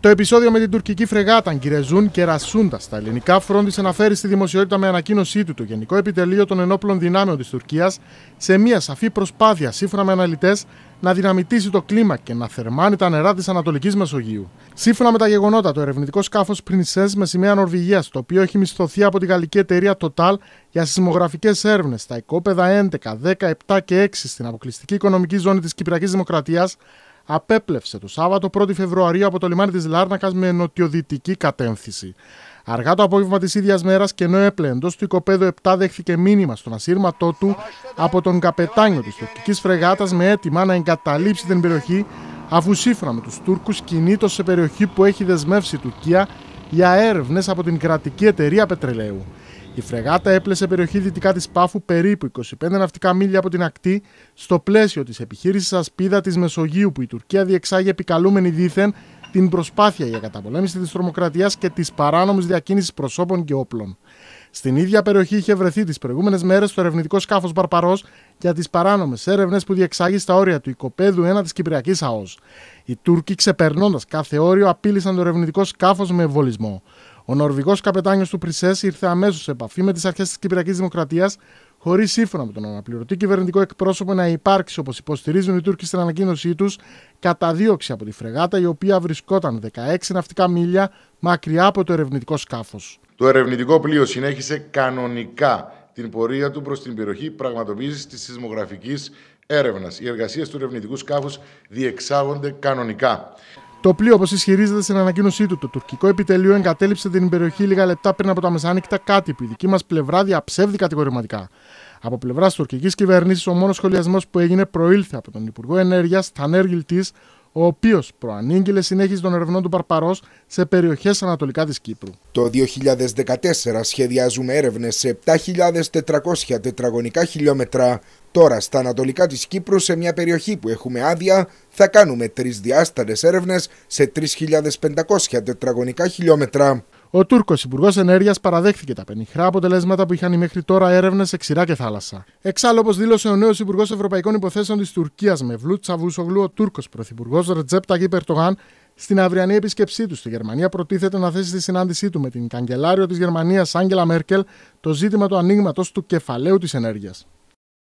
Το επεισόδιο με την τουρκική φρεγάτα Γκυρεζούν και Ρασούντα στα ελληνικά φρόντισε να φέρει στη δημοσιότητα με ανακοίνωσή του το Γενικό Επιτελείο των Ενόπλων Δυνάμεων της Τουρκίας σε μια σαφή προσπάθεια, σύμφωνα με αναλυτές, να δυναμητήσει το κλίμα και να θερμάνει τα νερά της Ανατολικής Μεσογείου. Σύμφωνα με τα γεγονότα, το ερευνητικό σκάφος Πρινσέ με σημαία Νορβηγίας, το οποίο έχει μισθωθεί από τη γαλλική εταιρεία Total για σεισμογραφικές έρευνες στα οικόπεδα 11, 17 και 6 στην αποκλειστική οικονομική ζώνη της Κυπριακής Δημοκρατίας, απέπλευσε το Σάββατο 1η Φεβρουαρίου από το λιμάνι της Λάρνακας με νοτιοδυτική κατεύθυνση. Αργά το απόγευμα της ίδιας μέρας και ενώ έπλεε εντός του οικοπαίδου 7 δέχθηκε μήνυμα στον ασύρματό του από τον καπετάνιο της τουρκικής φρεγάτας με αίτημα να εγκαταλείψει την περιοχή αφού σύμφωνα με τους Τούρκους κινείται σε περιοχή που έχει δεσμεύσει η Τουρκία για έρευνες από την κρατική εταιρεία πετρελαίου. Η φρεγάτα έπλεσε περιοχή δυτικά της Πάφου περίπου 25 ναυτικά μίλια από την ακτή, στο πλαίσιο της επιχείρησης Ασπίδα της Μεσογείου, που η Τουρκία διεξάγει επικαλούμενη δήθεν την προσπάθεια για καταπολέμηση της τρομοκρατίας και της παράνομης διακίνησης προσώπων και όπλων. Στην ίδια περιοχή είχε βρεθεί τις προηγούμενες μέρες το ερευνητικό σκάφος Μπαρπαρός για τις παράνομες έρευνες που διεξάγει στα όρια του οικοπαίδου 1 της Κυπριακής ΑΟΣ. Οι Τούρκοι, ξεπερνώντας κάθε όριο, απείλησαν το ερευνητικό σκάφος με εμβολισμό. Ο Νορβηγός καπετάνιος του Πρισές ήρθε αμέσως σε επαφή με τις αρχές της Κυπριακής Δημοκρατίας, χωρίς σύμφωνα με τον αναπληρωτή κυβερνητικό εκπρόσωπο να υπάρξει, όπως υποστηρίζουν οι Τούρκοι στην ανακοίνωσή τους, καταδίωξη από τη φρεγάτα, η οποία βρισκόταν 16 ναυτικά μίλια μακριά από το ερευνητικό σκάφος. Το ερευνητικό πλοίο συνέχισε κανονικά την πορεία του προς την περιοχή πραγματοποίηση της σεισμογραφικής έρευνας. Οι εργασίες του ερευνητικού σκάφους διεξάγονται κανονικά. Το πλοίο, όπως ισχυρίζεται στην ανακοίνωσή του, το τουρκικό επιτελείο εγκατέλειψε την περιοχή λίγα λεπτά πριν από τα μεσάνυχτα, κάτι που η δική μας πλευρά διαψεύδει κατηγορηματικά. Από πλευράς τουρκικής κυβέρνησης, ο μόνος σχολιασμός που έγινε προήλθε από τον Υπουργό Ενέργειας, Τανέργιλ Τη, ο οποίος προανήγγειλε συνέχιση των ερευνών του Παρπαρός σε περιοχές ανατολικά της Κύπρου. Το 2014 σχεδιάζουμε έρευνες σε 7.400 τετραγωνικά χιλιόμετρα. Τώρα, στα ανατολικά της Κύπρου, σε μια περιοχή που έχουμε άδεια, θα κάνουμε διάστατες έρευνες σε 3.500 τετραγωνικά χιλιόμετρα. Ο Τούρκος Υπουργός Ενέργειας παραδέχθηκε τα πενιχρά αποτελέσματα που είχαν οι μέχρι τώρα έρευνες σε ξηρά και θάλασσα. Εξάλλου, όπως δήλωσε ο νέος Υπουργός Ευρωπαϊκών Υποθέσεων της Τουρκίας με Βλούτ Σαβούσογλου, ο Τούρκος Πρωθυπουργός Ρετζέπ Ταγί Περτογάν, στην αυριανή επίσκεψή του στη Γερμανία, προτίθεται να θέσει στη συνάντησή του με την καγκελάριο της Γερμανίας Άγγελα Μέρκελ το ζήτημα του ανοίγματος του κεφαλαίου της ενέργειας.